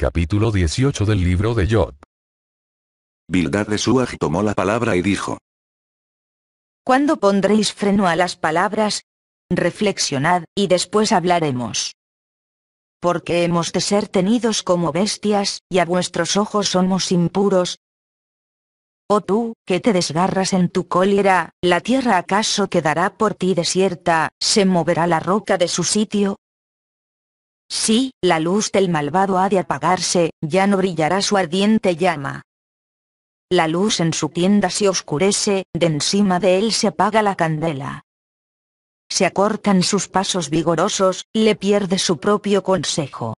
Capítulo 18 del libro de Job. Bildad de Suaj tomó la palabra y dijo. ¿Cuándo pondréis freno a las palabras? Reflexionad, y después hablaremos. Porque hemos de ser tenidos como bestias, y a vuestros ojos somos impuros, Oh tú, que te desgarras en tu cólera, ¿la tierra acaso quedará por ti desierta, se moverá la roca de su sitio? Sí, la luz del malvado ha de apagarse, ya no brillará su ardiente llama. La luz en su tienda se oscurece, de encima de él se apaga la candela. Se acortan sus pasos vigorosos, le pierde su propio consejo.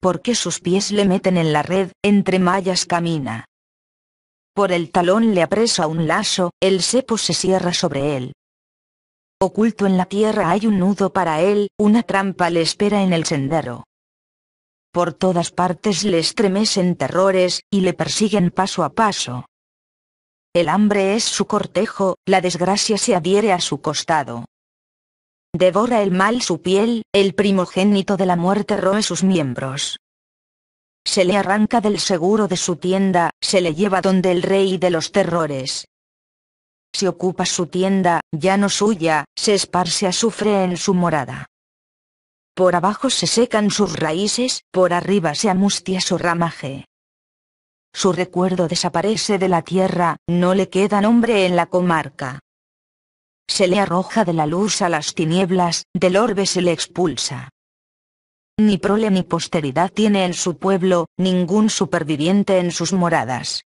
Porque sus pies le meten en la red, entre mallas camina. Por el talón le apresa un lazo, el cepo se cierra sobre él. Oculto en la tierra hay un nudo para él, una trampa le espera en el sendero. Por todas partes le estremecen terrores, y le persiguen paso a paso. El hambre es su cortejo, la desgracia se adhiere a su costado. Devora el mal su piel, el primogénito de la muerte roe sus miembros. Se le arranca del seguro de su tienda, se le lleva donde el rey de los terrores si ocupa su tienda, ya no suya, se esparce azufre en su morada. Por abajo se secan sus raíces, por arriba se amustia su ramaje. Su recuerdo desaparece de la tierra, no le queda nombre en la comarca. Se le arroja de la luz a las tinieblas, del orbe se le expulsa. Ni prole ni posteridad tiene en su pueblo, ningún superviviente en sus moradas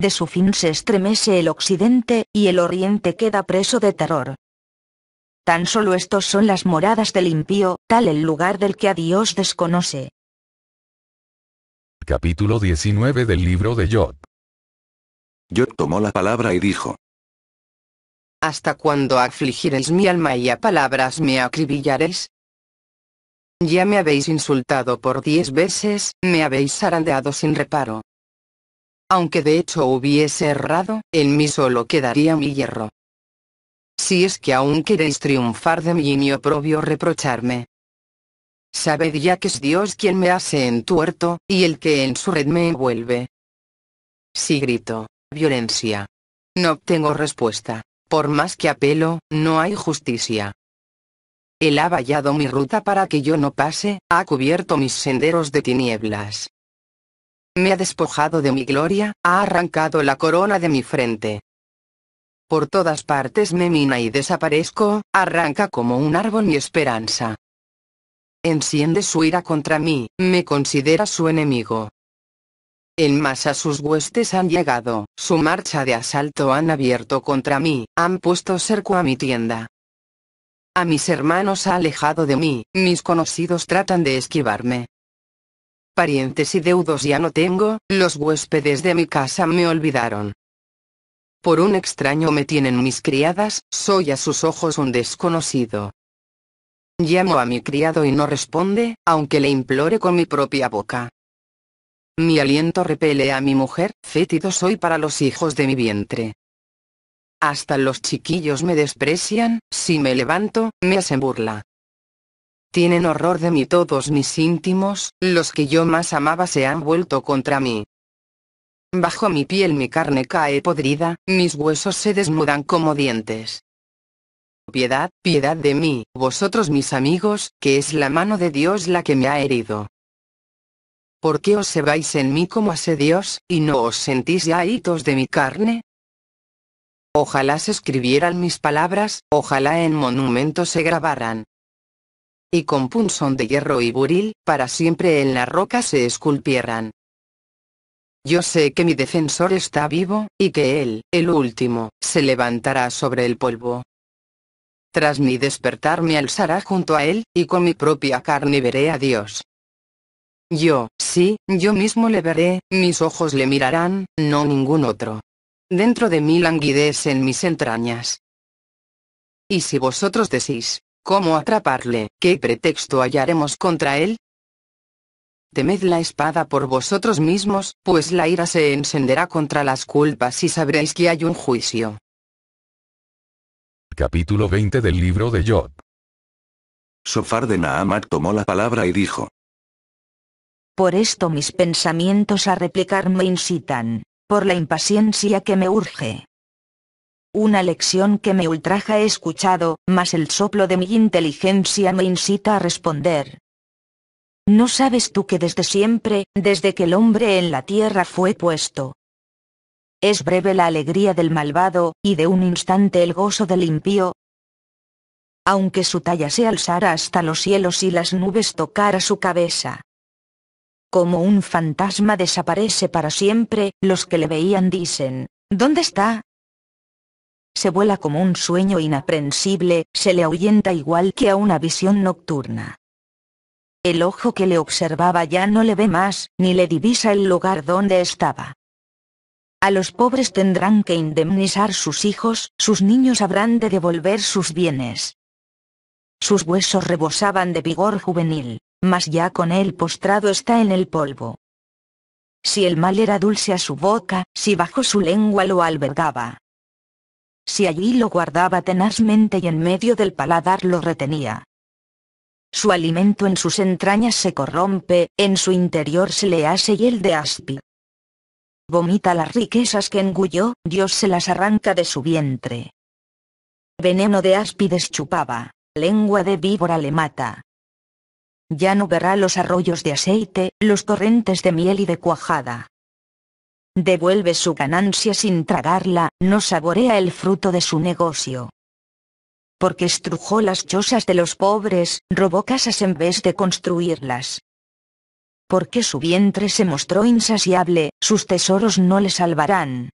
de su fin se estremece el occidente, y el oriente queda preso de terror. Tan solo estos son las moradas del impío, tal el lugar del que a Dios desconoce. Capítulo 19 del libro de Job. Job tomó la palabra y dijo. ¿Hasta cuándo afligiréis mi alma y a palabras me acribillaréis? Ya me habéis insultado por diez veces, me habéis zarandeado sin reparo aunque de hecho hubiese errado, en mí solo quedaría mi hierro. Si es que aún queréis triunfar de mí y mi oprobio reprocharme. Sabed ya que es Dios quien me hace entuerto, y el que en su red me envuelve. Si grito, violencia. No obtengo respuesta. Por más que apelo, no hay justicia. Él ha vallado mi ruta para que yo no pase, ha cubierto mis senderos de tinieblas me ha despojado de mi gloria, ha arrancado la corona de mi frente. Por todas partes me mina y desaparezco, arranca como un árbol mi esperanza. Enciende su ira contra mí, me considera su enemigo. En masa sus huestes han llegado, su marcha de asalto han abierto contra mí, han puesto cerco a mi tienda. A mis hermanos ha alejado de mí, mis conocidos tratan de esquivarme parientes y deudos ya no tengo, los huéspedes de mi casa me olvidaron. Por un extraño me tienen mis criadas, soy a sus ojos un desconocido. Llamo a mi criado y no responde, aunque le implore con mi propia boca. Mi aliento repele a mi mujer, fétido soy para los hijos de mi vientre. Hasta los chiquillos me desprecian, si me levanto, me hacen burla. Tienen horror de mí todos mis íntimos, los que yo más amaba se han vuelto contra mí. Bajo mi piel mi carne cae podrida, mis huesos se desnudan como dientes. Piedad, piedad de mí, vosotros mis amigos, que es la mano de Dios la que me ha herido. ¿Por qué os sebáis en mí como hace Dios, y no os sentís ya hitos de mi carne? Ojalá se escribieran mis palabras, ojalá en monumento se grabaran, y con punzón de hierro y buril, para siempre en la roca se esculpieran. Yo sé que mi defensor está vivo, y que él, el último, se levantará sobre el polvo. Tras mi despertar me alzará junto a él, y con mi propia carne veré a Dios. Yo, sí, yo mismo le veré, mis ojos le mirarán, no ningún otro. Dentro de mí languidez en mis entrañas. Y si vosotros decís, ¿Cómo atraparle? ¿Qué pretexto hallaremos contra él? Temed la espada por vosotros mismos, pues la ira se encenderá contra las culpas y sabréis que hay un juicio. Capítulo 20 del libro de Job. Sofar de Naamat tomó la palabra y dijo. Por esto mis pensamientos a replicar me incitan, por la impaciencia que me urge. Una lección que me ultraja he escuchado, mas el soplo de mi inteligencia me incita a responder. ¿No sabes tú que desde siempre, desde que el hombre en la tierra fue puesto? Es breve la alegría del malvado, y de un instante el gozo del impío. Aunque su talla se alzara hasta los cielos y las nubes tocara su cabeza. Como un fantasma desaparece para siempre, los que le veían dicen, ¿dónde está? se vuela como un sueño inaprensible, se le ahuyenta igual que a una visión nocturna. El ojo que le observaba ya no le ve más, ni le divisa el lugar donde estaba. A los pobres tendrán que indemnizar sus hijos, sus niños habrán de devolver sus bienes. Sus huesos rebosaban de vigor juvenil, mas ya con él postrado está en el polvo. Si el mal era dulce a su boca, si bajo su lengua lo albergaba, si allí lo guardaba tenazmente y en medio del paladar lo retenía. Su alimento en sus entrañas se corrompe, en su interior se le hace y de aspi. Vomita las riquezas que engulló, Dios se las arranca de su vientre. Veneno de áspides chupaba, lengua de víbora le mata. Ya no verá los arroyos de aceite, los torrentes de miel y de cuajada devuelve su ganancia sin tragarla, no saborea el fruto de su negocio. Porque estrujó las chozas de los pobres, robó casas en vez de construirlas. Porque su vientre se mostró insaciable, sus tesoros no le salvarán.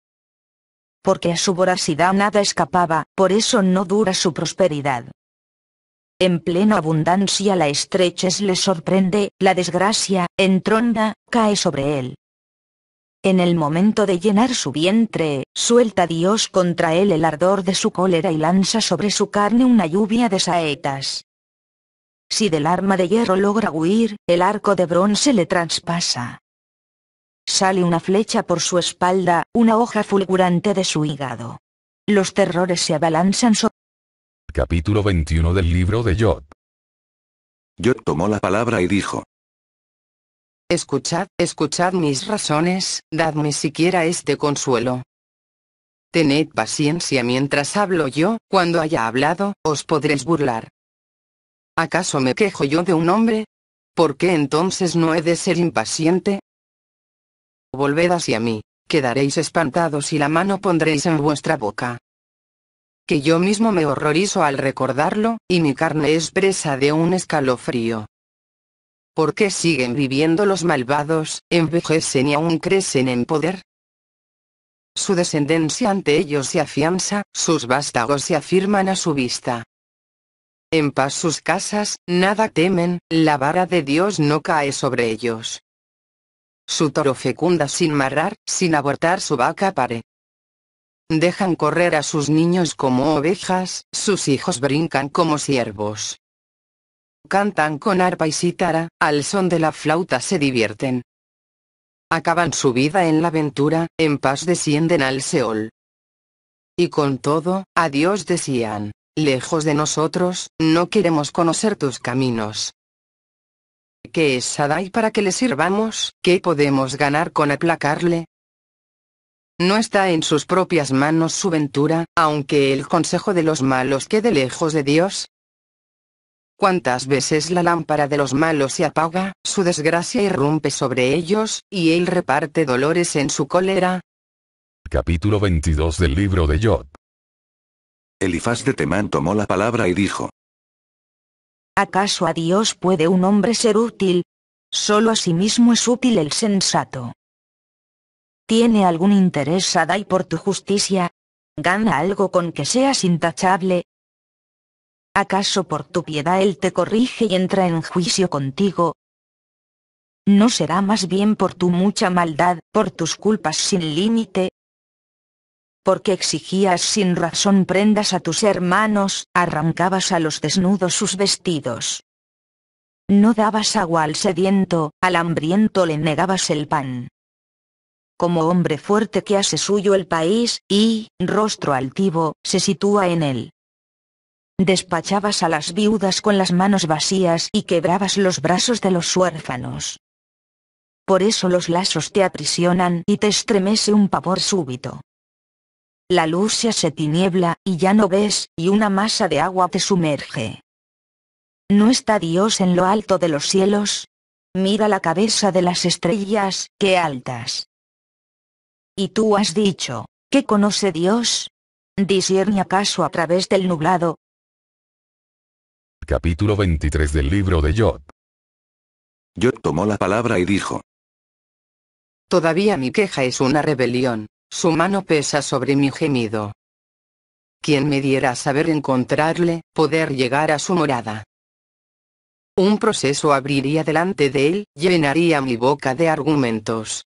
Porque a su voracidad nada escapaba, por eso no dura su prosperidad. En plena abundancia la estrechez le sorprende, la desgracia, en entronda, cae sobre él. En el momento de llenar su vientre, suelta Dios contra él el ardor de su cólera y lanza sobre su carne una lluvia de saetas. Si del arma de hierro logra huir, el arco de bronce le traspasa. Sale una flecha por su espalda, una hoja fulgurante de su hígado. Los terrores se abalanzan sobre... Capítulo 21 del libro de Job. Job tomó la palabra y dijo, Escuchad, escuchad mis razones, dadme siquiera este consuelo. Tened paciencia mientras hablo yo, cuando haya hablado, os podréis burlar. ¿Acaso me quejo yo de un hombre? ¿Por qué entonces no he de ser impaciente? Volved hacia mí, quedaréis espantados y la mano pondréis en vuestra boca. Que yo mismo me horrorizo al recordarlo, y mi carne es presa de un escalofrío. ¿Por qué siguen viviendo los malvados, envejecen y aún crecen en poder? Su descendencia ante ellos se afianza, sus vástagos se afirman a su vista. En paz sus casas, nada temen, la vara de Dios no cae sobre ellos. Su toro fecunda sin marrar, sin abortar su vaca pare. Dejan correr a sus niños como ovejas, sus hijos brincan como ciervos. Cantan con arpa y sitara, al son de la flauta se divierten. Acaban su vida en la aventura, en paz descienden al Seol. Y con todo, a Dios decían, lejos de nosotros, no queremos conocer tus caminos. ¿Qué es Sadai para que le sirvamos? ¿Qué podemos ganar con aplacarle? No está en sus propias manos su ventura, aunque el consejo de los malos quede lejos de Dios, ¿Cuántas veces la lámpara de los malos se apaga, su desgracia irrumpe sobre ellos, y él reparte dolores en su cólera. Capítulo 22 del libro de Job. Elifaz de Temán tomó la palabra y dijo. ¿Acaso a Dios puede un hombre ser útil? Solo a sí mismo es útil el sensato. ¿Tiene algún interés Adai por tu justicia? ¿Gana algo con que seas intachable? ¿Acaso por tu piedad Él te corrige y entra en juicio contigo? ¿No será más bien por tu mucha maldad, por tus culpas sin límite? Porque exigías sin razón prendas a tus hermanos, arrancabas a los desnudos sus vestidos. No dabas agua al sediento, al hambriento le negabas el pan. Como hombre fuerte que hace suyo el país, y, rostro altivo, se sitúa en él despachabas a las viudas con las manos vacías y quebrabas los brazos de los huérfanos. Por eso los lazos te aprisionan y te estremece un pavor súbito. La luz se tiniebla, y ya no ves, y una masa de agua te sumerge. ¿No está Dios en lo alto de los cielos? Mira la cabeza de las estrellas, qué altas. Y tú has dicho, ¿qué conoce Dios? ¿Discierne acaso a través del nublado, Capítulo 23 del libro de Job. Job tomó la palabra y dijo. Todavía mi queja es una rebelión, su mano pesa sobre mi gemido. Quien me diera saber encontrarle, poder llegar a su morada. Un proceso abriría delante de él, llenaría mi boca de argumentos.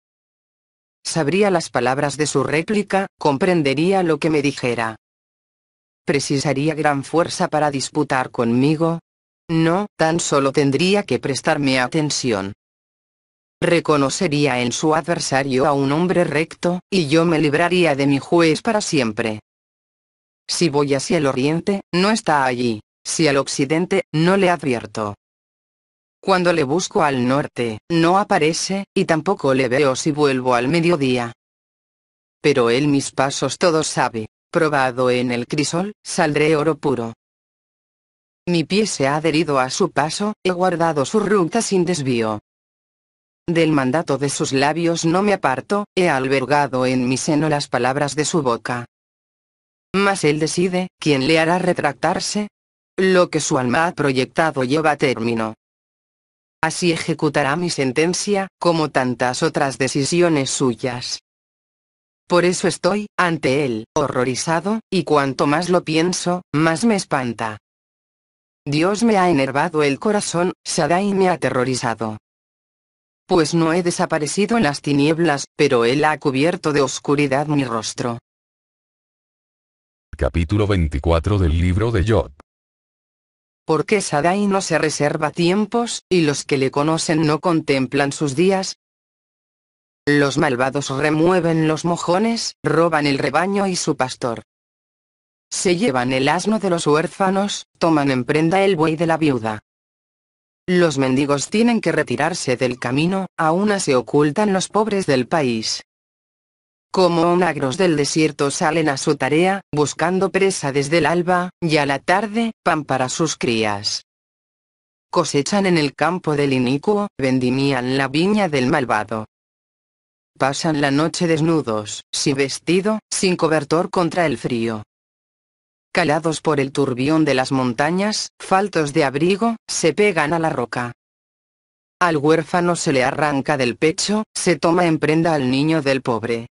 Sabría las palabras de su réplica, comprendería lo que me dijera precisaría gran fuerza para disputar conmigo. No, tan solo tendría que prestarme atención. Reconocería en su adversario a un hombre recto, y yo me libraría de mi juez para siempre. Si voy hacia el oriente, no está allí, si al occidente, no le advierto. Cuando le busco al norte, no aparece, y tampoco le veo si vuelvo al mediodía. Pero él mis pasos todos sabe probado en el crisol, saldré oro puro. Mi pie se ha adherido a su paso, he guardado su ruta sin desvío. Del mandato de sus labios no me aparto, he albergado en mi seno las palabras de su boca. Mas él decide, ¿quién le hará retractarse? Lo que su alma ha proyectado lleva término. Así ejecutará mi sentencia, como tantas otras decisiones suyas. Por eso estoy, ante él, horrorizado, y cuanto más lo pienso, más me espanta. Dios me ha enervado el corazón, Sadai me ha aterrorizado. Pues no he desaparecido en las tinieblas, pero él ha cubierto de oscuridad mi rostro. Capítulo 24 del libro de Job. ¿Por qué Sadai no se reserva tiempos, y los que le conocen no contemplan sus días? Los malvados remueven los mojones, roban el rebaño y su pastor. Se llevan el asno de los huérfanos, toman en prenda el buey de la viuda. Los mendigos tienen que retirarse del camino, aún se ocultan los pobres del país. Como onagros del desierto salen a su tarea, buscando presa desde el alba, y a la tarde, pan para sus crías. Cosechan en el campo del inicuo, vendimían la viña del malvado. Pasan la noche desnudos, sin vestido, sin cobertor contra el frío. Calados por el turbión de las montañas, faltos de abrigo, se pegan a la roca. Al huérfano se le arranca del pecho, se toma en prenda al niño del pobre.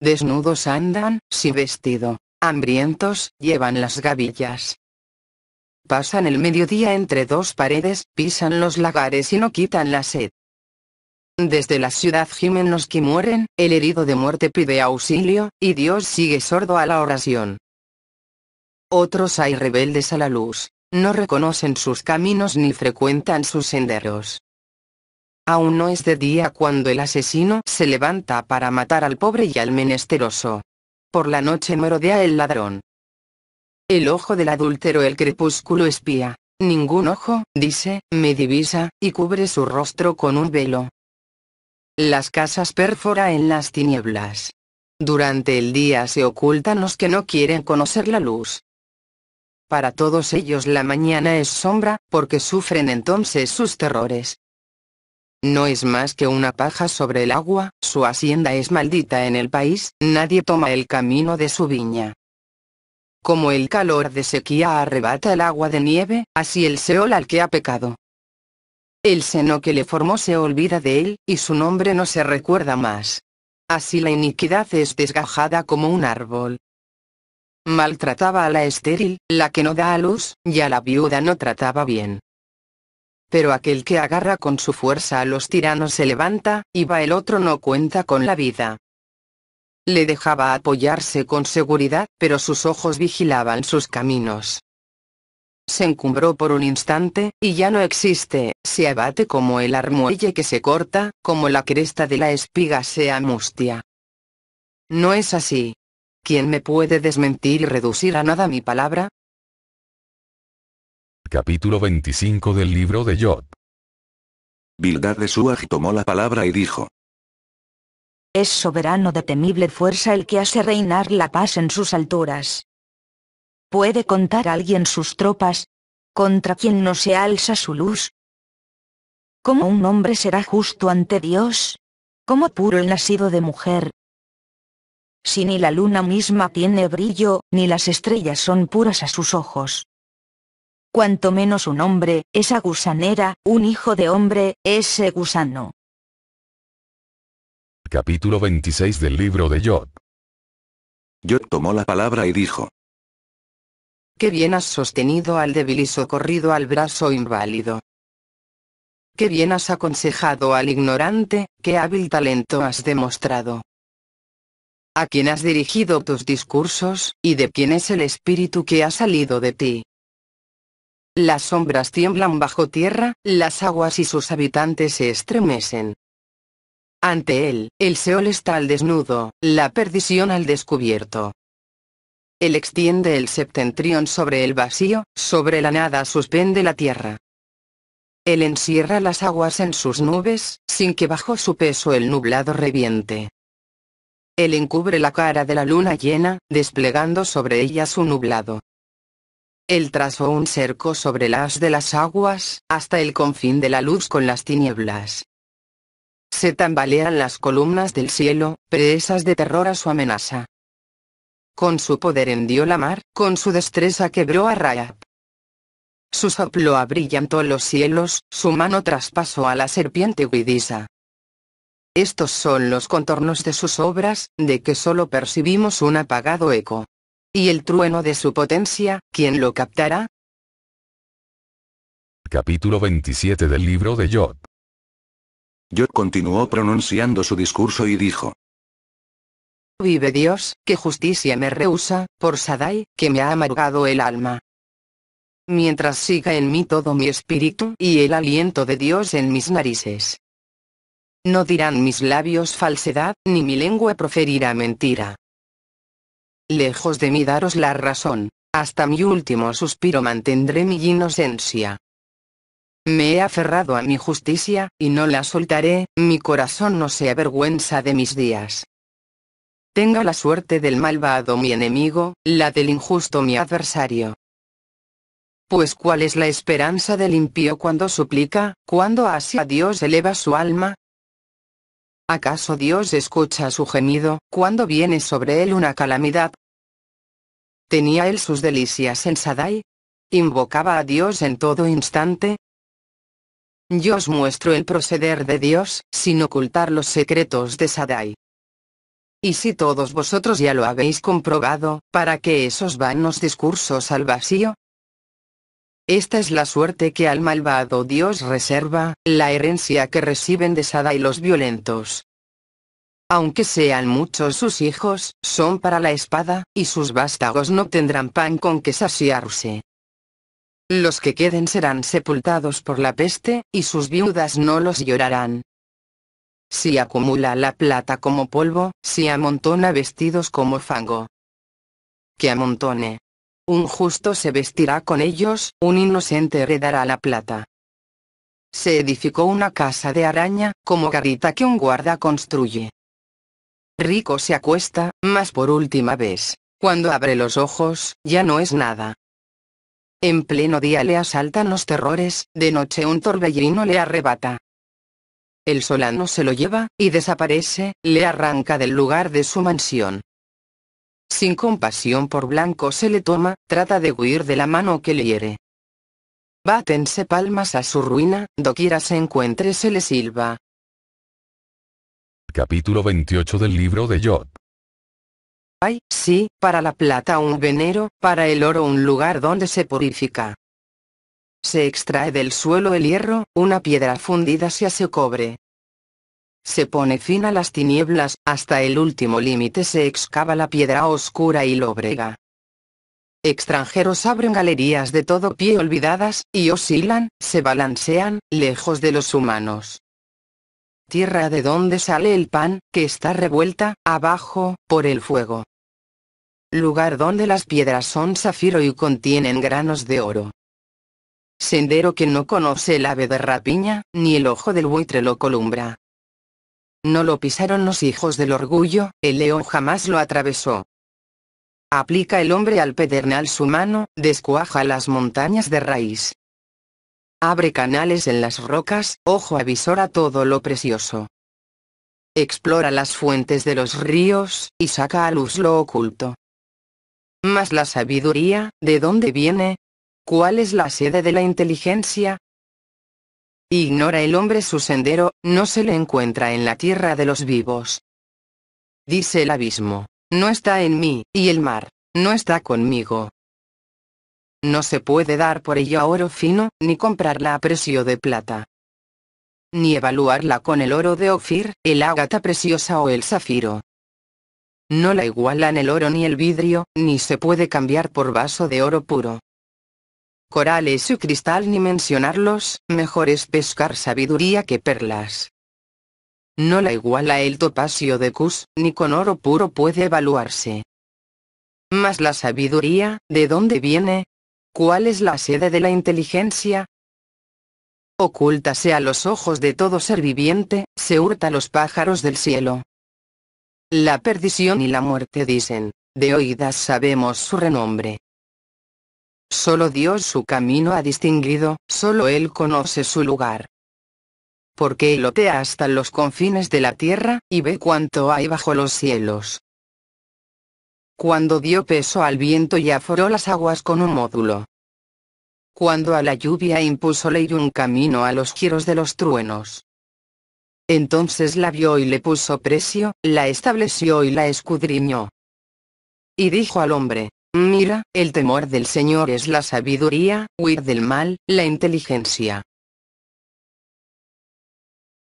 Desnudos andan, sin vestido. Hambrientos, llevan las gavillas. Pasan el mediodía entre dos paredes, pisan los lagares y no quitan la sed. Desde la ciudad gimen los que mueren, el herido de muerte pide auxilio, y Dios sigue sordo a la oración. Otros hay rebeldes a la luz, no reconocen sus caminos ni frecuentan sus senderos. Aún no es de día cuando el asesino se levanta para matar al pobre y al menesteroso. Por la noche merodea el ladrón. El ojo del adúltero el crepúsculo espía. Ningún ojo, dice, me divisa, y cubre su rostro con un velo. Las casas perfora en las tinieblas. Durante el día se ocultan los que no quieren conocer la luz. Para todos ellos la mañana es sombra, porque sufren entonces sus terrores. No es más que una paja sobre el agua, su hacienda es maldita en el país, nadie toma el camino de su viña. Como el calor de sequía arrebata el agua de nieve, así el Seol al que ha pecado. El seno que le formó se olvida de él, y su nombre no se recuerda más. Así la iniquidad es desgajada como un árbol. Maltrataba a la estéril, la que no da a luz, y a la viuda no trataba bien. Pero aquel que agarra con su fuerza a los tiranos se levanta, y va el otro no cuenta con la vida. Le dejaba apoyarse con seguridad, pero sus ojos vigilaban sus caminos se encumbró por un instante, y ya no existe, se abate como el armuelle que se corta, como la cresta de la espiga sea mustia. No es así. ¿Quién me puede desmentir y reducir a nada mi palabra? Capítulo 25 del libro de Job. Bildad de Suaj tomó la palabra y dijo. Es soberano de temible fuerza el que hace reinar la paz en sus alturas. ¿Puede contar alguien sus tropas? ¿Contra quien no se alza su luz? ¿Cómo un hombre será justo ante Dios? ¿Cómo puro el nacido de mujer? Si ni la luna misma tiene brillo, ni las estrellas son puras a sus ojos. Cuanto menos un hombre, esa gusanera, un hijo de hombre, ese gusano. Capítulo 26 del libro de Job. Job tomó la palabra y dijo, Qué bien has sostenido al débil y socorrido al brazo inválido. Qué bien has aconsejado al ignorante, qué hábil talento has demostrado. A quién has dirigido tus discursos, y de quién es el espíritu que ha salido de ti. Las sombras tiemblan bajo tierra, las aguas y sus habitantes se estremecen. Ante él, el Seol está al desnudo, la perdición al descubierto. Él extiende el septentrión sobre el vacío, sobre la nada suspende la tierra. Él encierra las aguas en sus nubes, sin que bajo su peso el nublado reviente. Él encubre la cara de la luna llena, desplegando sobre ella su nublado. Él trazó un cerco sobre las de las aguas, hasta el confín de la luz con las tinieblas. Se tambalean las columnas del cielo, presas de terror a su amenaza. Con su poder hendió la mar, con su destreza quebró a Raya. Su soplo abrillantó los cielos, su mano traspasó a la serpiente Widisa. Estos son los contornos de sus obras, de que solo percibimos un apagado eco. ¿Y el trueno de su potencia, quién lo captará? Capítulo 27 del libro de Job. Job continuó pronunciando su discurso y dijo, Vive Dios, que justicia me rehúsa, por Sadai, que me ha amargado el alma. Mientras siga en mí todo mi espíritu y el aliento de Dios en mis narices. No dirán mis labios falsedad, ni mi lengua proferirá mentira. Lejos de mí daros la razón, hasta mi último suspiro mantendré mi inocencia. Me he aferrado a mi justicia, y no la soltaré, mi corazón no se avergüenza de mis días. Tenga la suerte del malvado mi enemigo, la del injusto mi adversario. Pues cuál es la esperanza del impío cuando suplica, cuando a Dios eleva su alma, ¿Acaso Dios escucha su gemido, cuando viene sobre él una calamidad? ¿Tenía él sus delicias en Sadai? ¿Invocaba a Dios en todo instante? Yo os muestro el proceder de Dios, sin ocultar los secretos de Sadai. Y si todos vosotros ya lo habéis comprobado, ¿para qué esos vanos discursos al vacío? Esta es la suerte que al malvado Dios reserva, la herencia que reciben de Sada y los violentos. Aunque sean muchos sus hijos, son para la espada, y sus vástagos no tendrán pan con que saciarse. Los que queden serán sepultados por la peste, y sus viudas no los llorarán si acumula la plata como polvo, si amontona vestidos como fango. Que amontone. Un justo se vestirá con ellos, un inocente heredará la plata. Se edificó una casa de araña, como garita que un guarda construye. Rico se acuesta, más por última vez, cuando abre los ojos, ya no es nada. En pleno día le asaltan los terrores, de noche un torbellino le arrebata. El solano se lo lleva, y desaparece, le arranca del lugar de su mansión. Sin compasión por Blanco se le toma, trata de huir de la mano que le hiere. Bátense palmas a su ruina, doquiera se encuentre se le silba. Capítulo 28 del libro de Job. Ay, sí, para la plata un venero, para el oro un lugar donde se purifica. Se extrae del suelo el hierro, una piedra fundida se hace cobre. Se pone fin a las tinieblas, hasta el último límite se excava la piedra oscura y lóbrega. Extranjeros abren galerías de todo pie olvidadas, y oscilan, se balancean, lejos de los humanos. Tierra de donde sale el pan, que está revuelta, abajo, por el fuego. Lugar donde las piedras son zafiro y contienen granos de oro. Sendero que no conoce el ave de rapiña, ni el ojo del buitre lo columbra. No lo pisaron los hijos del orgullo, el león jamás lo atravesó. Aplica el hombre al pedernal su mano, descuaja las montañas de raíz. Abre canales en las rocas, ojo avisora todo lo precioso. Explora las fuentes de los ríos, y saca a luz lo oculto. Mas la sabiduría, ¿de dónde viene? ¿Cuál es la sede de la inteligencia? Ignora el hombre su sendero, no se le encuentra en la tierra de los vivos. Dice el abismo, no está en mí, y el mar, no está conmigo. No se puede dar por ello oro fino, ni comprarla a precio de plata. Ni evaluarla con el oro de Ofir, el ágata preciosa o el zafiro. No la igualan el oro ni el vidrio, ni se puede cambiar por vaso de oro puro corales y cristal ni mencionarlos, mejor es pescar sabiduría que perlas. No la iguala el topacio de Cus, ni con oro puro puede evaluarse. Mas la sabiduría, ¿de dónde viene? ¿Cuál es la sede de la inteligencia? Ocúltase a los ojos de todo ser viviente, se hurta los pájaros del cielo. La perdición y la muerte dicen, de oídas sabemos su renombre, Solo Dios su camino ha distinguido, solo Él conoce su lugar. Porque Él otea hasta los confines de la tierra, y ve cuánto hay bajo los cielos. Cuando dio peso al viento y aforó las aguas con un módulo. Cuando a la lluvia impuso ley un camino a los giros de los truenos. Entonces la vio y le puso precio, la estableció y la escudriñó. Y dijo al hombre, Mira, el temor del Señor es la sabiduría, huir del mal, la inteligencia.